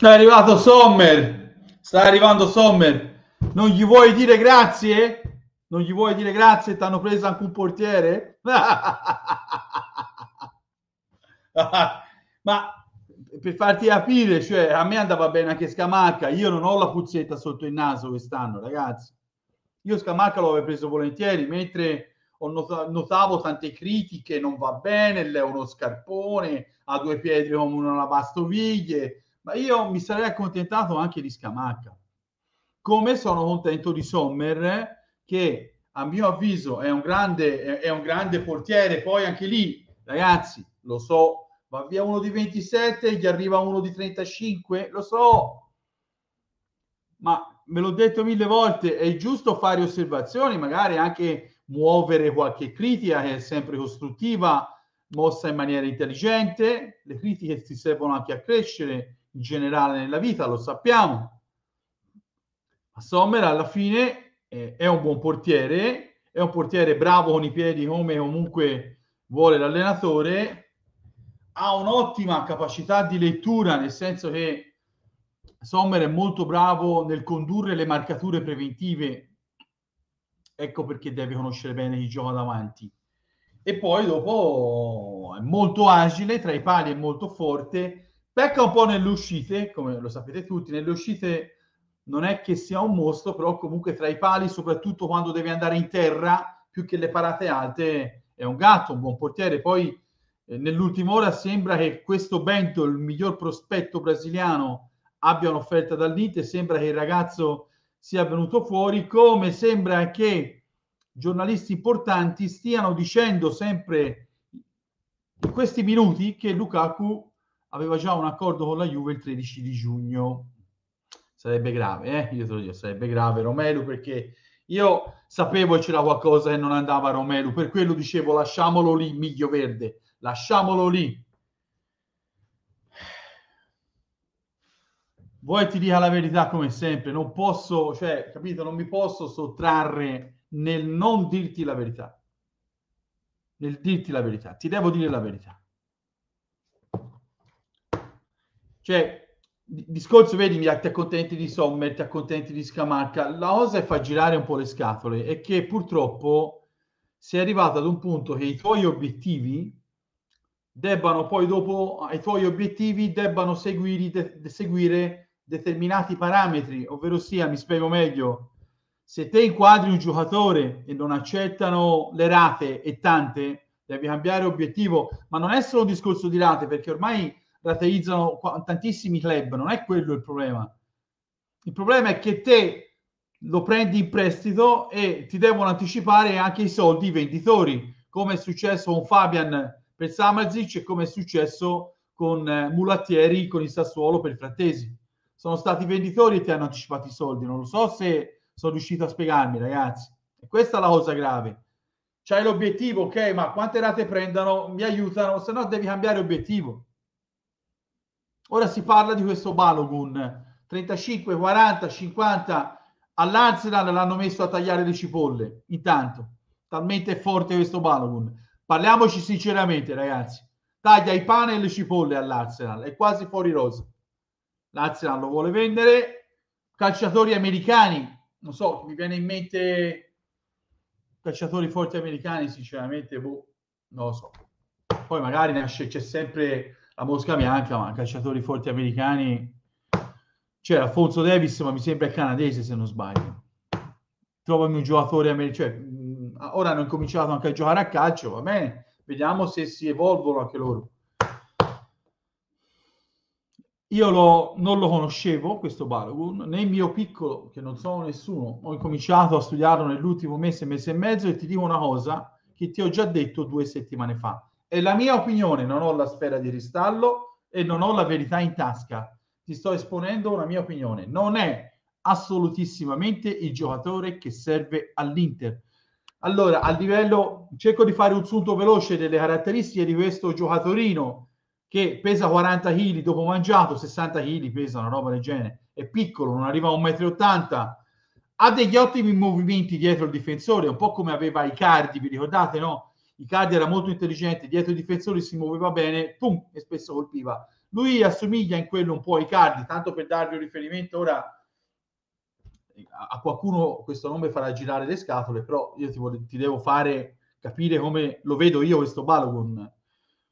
È arrivato Sommer. Sta arrivando Sommer. Non gli vuoi dire grazie? Non gli vuoi dire grazie? Ti hanno preso anche un portiere? Ma per farti capire, cioè, a me andava bene anche Scamarca. Io non ho la puzzetta sotto il naso quest'anno, ragazzi. Io Scamarca lo preso volentieri, mentre notavo tante critiche, non va bene, è uno scarpone, ha due piedi come una lavastoviglie, ma io mi sarei accontentato anche di Scamacca. Come sono contento di Sommer, che a mio avviso è un grande, è un grande portiere, poi anche lì, ragazzi, lo so, va via uno di 27, gli arriva uno di 35, lo so, ma me l'ho detto mille volte, è giusto fare osservazioni, magari anche muovere qualche critica che è sempre costruttiva, mossa in maniera intelligente, le critiche si servono anche a crescere, in generale nella vita, lo sappiamo. Ma Sommer alla fine eh, è un buon portiere, è un portiere bravo con i piedi come comunque vuole l'allenatore, ha un'ottima capacità di lettura, nel senso che Sommer è molto bravo nel condurre le marcature preventive, ecco perché deve conoscere bene chi gioca davanti. E poi dopo è molto agile, tra i pali è molto forte, Pecca un po' nelle uscite, come lo sapete tutti, nelle uscite non è che sia un mostro, però comunque tra i pali, soprattutto quando deve andare in terra, più che le parate alte, è un gatto, un buon portiere. Poi eh, nell'ultima ora sembra che questo Bento, il miglior prospetto brasiliano, abbia un'offerta dal dall'Inter, sembra che il ragazzo sia venuto fuori, come sembra che giornalisti importanti stiano dicendo sempre in questi minuti che Lukaku aveva già un accordo con la Juve il 13 di giugno. Sarebbe grave, eh? Io te lo dico, sarebbe grave Romelu perché io sapevo che c'era qualcosa che non andava a Romelu, per quello dicevo lasciamolo lì, Miglio Verde, lasciamolo lì. Vuoi ti dica la verità come sempre, non posso, cioè, capito, non mi posso sottrarre nel non dirti la verità. Nel dirti la verità, ti devo dire la verità. Cioè, discorso, vedi, ti accontenti di Sommer, ti accontenti di Scamarca, la cosa è far girare un po' le scatole e che purtroppo si è arrivato ad un punto che i tuoi obiettivi debbano poi dopo, ai tuoi obiettivi debbano seguire, de, de, seguire determinati parametri, ovvero sia, mi spiego meglio, se te inquadri un giocatore e non accettano le rate e tante, devi cambiare obiettivo, ma non è solo un discorso di rate perché ormai rateizzano tantissimi club, non è quello il problema. Il problema è che te lo prendi in prestito e ti devono anticipare anche i soldi i venditori, come è successo con Fabian per Samarzic e come è successo con eh, Mulattieri con il Sassuolo per Frattesi. Sono stati venditori e ti hanno anticipato i soldi. Non lo so se sono riuscito a spiegarmi, ragazzi. E questa è la cosa grave. C'hai l'obiettivo, ok, ma quante rate prendano mi aiutano, se no devi cambiare obiettivo. Ora si parla di questo Balogun, 35, 40, 50 all'Arsenal l'hanno messo a tagliare le cipolle, intanto, talmente forte questo Balogun. Parliamoci sinceramente ragazzi, taglia i pane e le cipolle all'Arsenal, è quasi fuori rosa. L'Arsenal lo vuole vendere, calciatori americani, non so, mi viene in mente calciatori forti americani, sinceramente, boh, non lo so. Poi magari nasce, c'è sempre la Mosca Bianca, ma calciatori forti americani. C'era cioè, Alfonso Davis, ma mi sembra canadese se non sbaglio. Trovami un giocatore americano. Cioè, ora hanno cominciato anche a giocare a calcio, va bene. Vediamo se si evolvono anche loro. Io lo, non lo conoscevo, questo Balogun, nel mio piccolo, che non sono nessuno, ho cominciato a studiarlo nell'ultimo mese, mese e mezzo e ti dico una cosa che ti ho già detto due settimane fa. È la mia opinione, non ho la sfera di ristallo e non ho la verità in tasca. Ti sto esponendo una mia opinione. Non è assolutissimamente il giocatore che serve all'Inter. Allora, a livello, cerco di fare un sunto veloce delle caratteristiche di questo giocatorino che pesa 40 kg dopo mangiato, 60 kg pesa una roba del genere, è piccolo, non arriva a 1,80 m, ha degli ottimi movimenti dietro il difensore, un po' come aveva i cardi, vi ricordate, no? Icardi era molto intelligente, dietro i difensori si muoveva bene, pum, e spesso colpiva. Lui assomiglia in quello un po' a Icardi, tanto per darvi un riferimento ora a qualcuno questo nome farà girare le scatole, però io ti, ti devo fare capire come lo vedo io questo Balogun. Un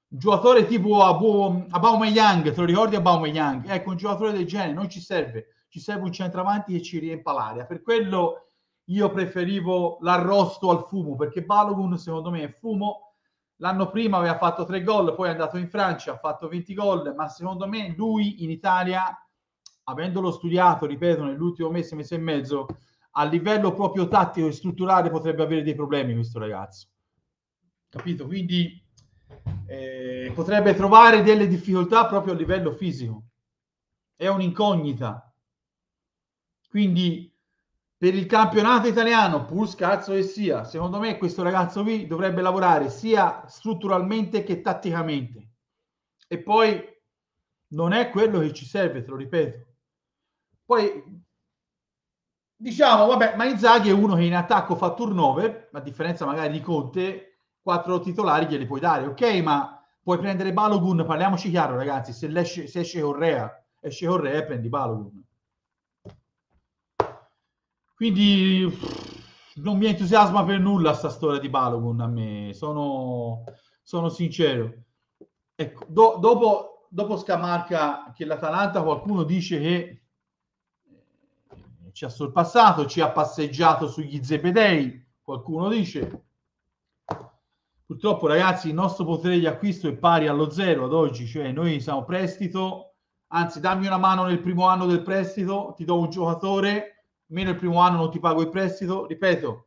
giocatore tipo Abu- Aubameyang, te lo ricordi Aubameyang? Ecco, un giocatore del genere non ci serve, ci serve un centravanti che ci riempa l'aria, Per quello io preferivo l'arrosto al fumo perché Balogun secondo me è fumo l'anno prima aveva fatto tre gol poi è andato in Francia ha fatto 20 gol ma secondo me lui in Italia avendolo studiato ripeto nell'ultimo mese mese e mezzo a livello proprio tattico e strutturale potrebbe avere dei problemi questo ragazzo capito quindi eh, potrebbe trovare delle difficoltà proprio a livello fisico è un'incognita quindi per il campionato italiano, pur scarso che sia, secondo me questo ragazzo qui dovrebbe lavorare sia strutturalmente che tatticamente. E poi non è quello che ci serve, te lo ripeto. Poi diciamo, vabbè, ma Inzaghi è uno che in attacco fa turnover, a differenza magari di Conte, quattro titolari glieli puoi dare, ok? Ma puoi prendere Balogun, parliamoci chiaro ragazzi, se, esce, se esce Correa, esce Correa e prendi Balogun. Quindi non mi entusiasma per nulla sta storia di Balogun a me, sono, sono sincero. Ecco, do, dopo, dopo Scamarca che l'Atalanta qualcuno dice che eh, ci ha sorpassato, ci ha passeggiato sugli zepedei, qualcuno dice. Purtroppo, ragazzi, il nostro potere di acquisto è pari allo zero ad oggi, cioè noi siamo prestito, anzi dammi una mano nel primo anno del prestito, ti do un giocatore, meno il primo anno non ti pago il prestito, ripeto,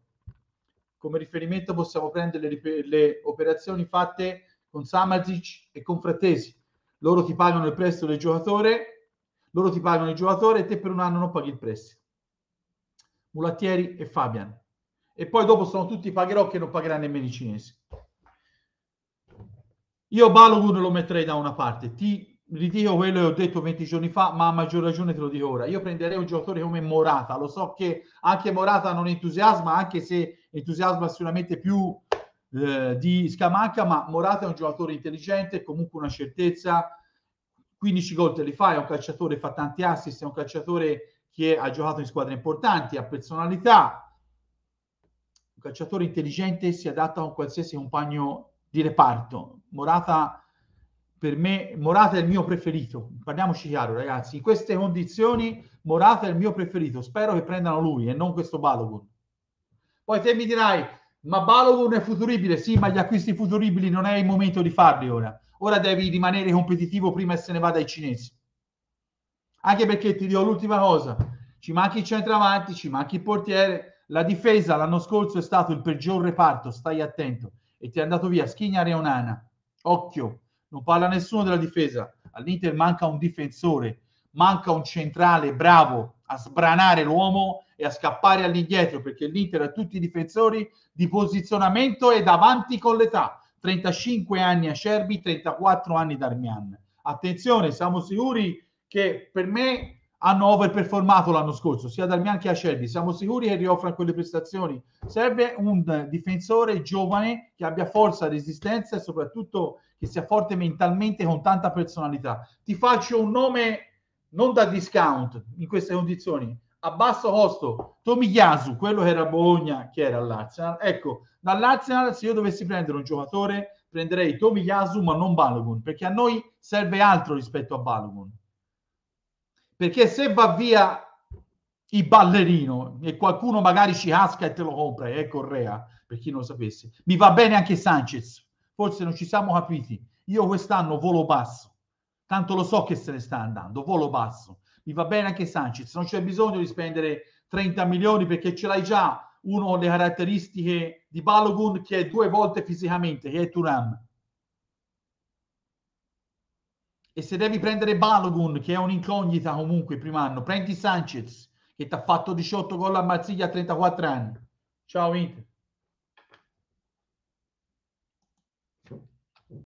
come riferimento possiamo prendere le, le operazioni fatte con Samazic e con Frattesi. Loro ti pagano il prestito del giocatore, loro ti pagano il giocatore e te per un anno non paghi il prestito. Mulattieri e Fabian. E poi dopo sono tutti pagherò che non pagherà nemmeno i cinesi. Io Balogun lo metterei da una parte, ti ridico quello che ho detto 20 giorni fa, ma a maggior ragione te lo dico ora. Io prenderei un giocatore come Morata, lo so che anche Morata non entusiasma, anche se entusiasma sicuramente più eh, di Scamacca, ma Morata è un giocatore intelligente, comunque una certezza, 15 gol te li fa, è un calciatore, fa tanti assist, è un calciatore che ha giocato in squadre importanti, ha personalità, un calciatore intelligente si adatta a un qualsiasi compagno di reparto. Morata per me Morata è il mio preferito, parliamoci chiaro ragazzi, in queste condizioni Morata è il mio preferito, spero che prendano lui e non questo Balogun. Poi te mi dirai, ma Balogun è futuribile, sì, ma gli acquisti futuribili non è il momento di farli ora, ora devi rimanere competitivo prima che se ne vada ai cinesi. Anche perché ti dirò l'ultima cosa, ci manchi il centravanti, ci manchi il portiere, la difesa l'anno scorso è stato il peggior reparto, stai attento, e ti è andato via Schignare e Onana, occhio non parla nessuno della difesa. All'Inter manca un difensore, manca un centrale bravo a sbranare l'uomo e a scappare all'indietro, perché l'Inter ha tutti i difensori di posizionamento e davanti con l'età. 35 anni a Cerbi, 34 anni Darmian. Attenzione, siamo sicuri che per me hanno overperformato l'anno scorso, sia Darmian che Acerbi. Siamo sicuri che rioffrano quelle prestazioni. Serve un difensore giovane che abbia forza, resistenza e soprattutto che sia forte mentalmente con tanta personalità. Ti faccio un nome non da discount in queste condizioni, a basso costo, Tomiyasu, quello che era a Bologna, che era all'Arsenal. Ecco, dall'Arsenal se io dovessi prendere un giocatore prenderei Tomiyasu ma non Balogun, perché a noi serve altro rispetto a Balogun perché se va via il ballerino e qualcuno magari ci casca e te lo compra, è eh, Correa, per chi non lo sapesse, mi va bene anche Sanchez, forse non ci siamo capiti. Io quest'anno volo basso, tanto lo so che se ne sta andando, volo basso. Mi va bene anche Sanchez, non c'è bisogno di spendere 30 milioni perché ce l'hai già uno delle caratteristiche di Balogun che è due volte fisicamente, che è Turam. E se devi prendere Balogun, che è un'incognita comunque il primo anno, prendi Sanchez, che ti ha fatto 18 gol a Marsiglia a 34 anni. Ciao Inter.